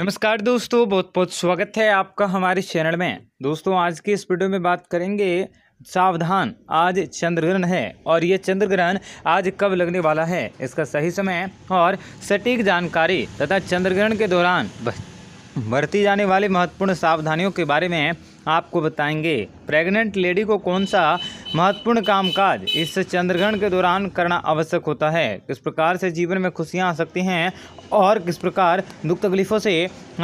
नमस्कार दोस्तों बहुत बहुत स्वागत है आपका हमारे चैनल में दोस्तों आज की इस वीडियो में बात करेंगे सावधान आज चंद्र ग्रहण है और ये चंद्र ग्रहण आज कब लगने वाला है इसका सही समय और सटीक जानकारी तथा चंद्र ग्रहण के दौरान बरती जाने वाली महत्वपूर्ण सावधानियों के बारे में आपको बताएंगे प्रेग्नेंट लेडी को कौन सा महत्वपूर्ण कामकाज इस चंद्रग्रहण के दौरान करना आवश्यक होता है किस प्रकार से जीवन में खुशियाँ आ सकती हैं और किस प्रकार दुख तकलीफ़ों से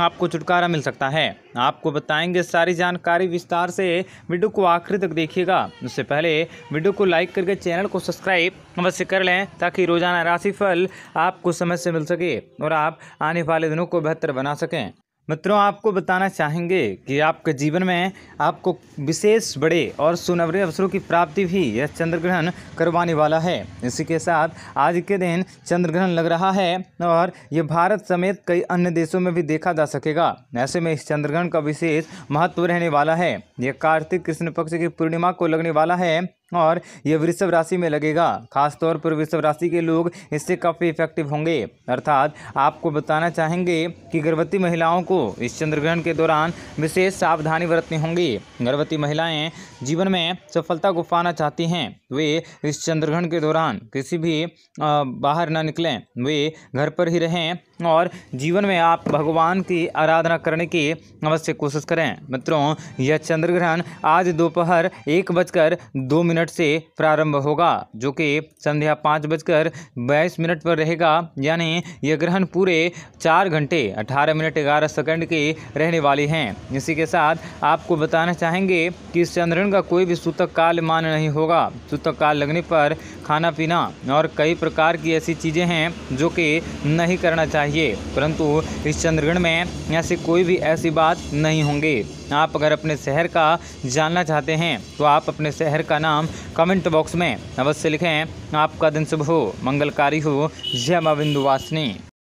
आपको छुटकारा मिल सकता है आपको बताएंगे सारी जानकारी विस्तार से वीडियो को आखिरी तक देखिएगा उससे पहले वीडियो को लाइक करके चैनल को सब्सक्राइब अवश्य कर लें ताकि रोजाना राशिफल आपको समय से मिल सके और आप आने वाले दिनों को बेहतर बना सकें मित्रों आपको बताना चाहेंगे कि आपके जीवन में आपको विशेष बड़े और सुनवरे अवसरों की प्राप्ति भी यह चंद्र ग्रहण करवाने वाला है इसी के साथ आज के दिन चंद्र ग्रहण लग रहा है और ये भारत समेत कई अन्य देशों में भी देखा जा सकेगा ऐसे में इस चंद्र ग्रहण का विशेष महत्व रहने वाला है यह कार्तिक कृष्ण पक्ष की पूर्णिमा को लगने वाला है और यह वृषभ राशि में लगेगा खासतौर पर वृषभ राशि के लोग इससे काफ़ी इफेक्टिव होंगे अर्थात आपको बताना चाहेंगे कि गर्भवती महिलाओं को इस चंद्रग्रहण के दौरान विशेष सावधानी बरतनी होंगी गर्भवती महिलाएं जीवन में सफलता को पाना चाहती हैं वे इस चंद्रग्रहण के दौरान किसी भी बाहर न निकलें वे घर पर ही रहें और जीवन में आप भगवान की आराधना करने की अवश्य कोशिश करें मित्रों यह चंद्र ग्रहण आज दोपहर एक बजकर दो मिनट से प्रारंभ होगा जो कि संध्या पाँच बजकर बाईस मिनट पर रहेगा यानी यह ग्रहण पूरे चार घंटे अठारह मिनट ग्यारह सेकंड के रहने वाली हैं इसी के साथ आपको बताना चाहेंगे कि इस चंद्रग्रहण का कोई भी सूतक काल मान नहीं होगा सूतक काल लगने पर खाना पीना और कई प्रकार की ऐसी चीज़ें हैं जो कि नहीं करना चाहिए परंतु इस चंद्रग्रहण में ऐसी कोई भी ऐसी बात नहीं होंगी आप अगर अपने शहर का जानना चाहते हैं तो आप अपने शहर का नाम कमेंट बॉक्स में अवश्य लिखें आपका दिन शुभ हो मंगलकारी हो जय माँ बिंदुवासिनी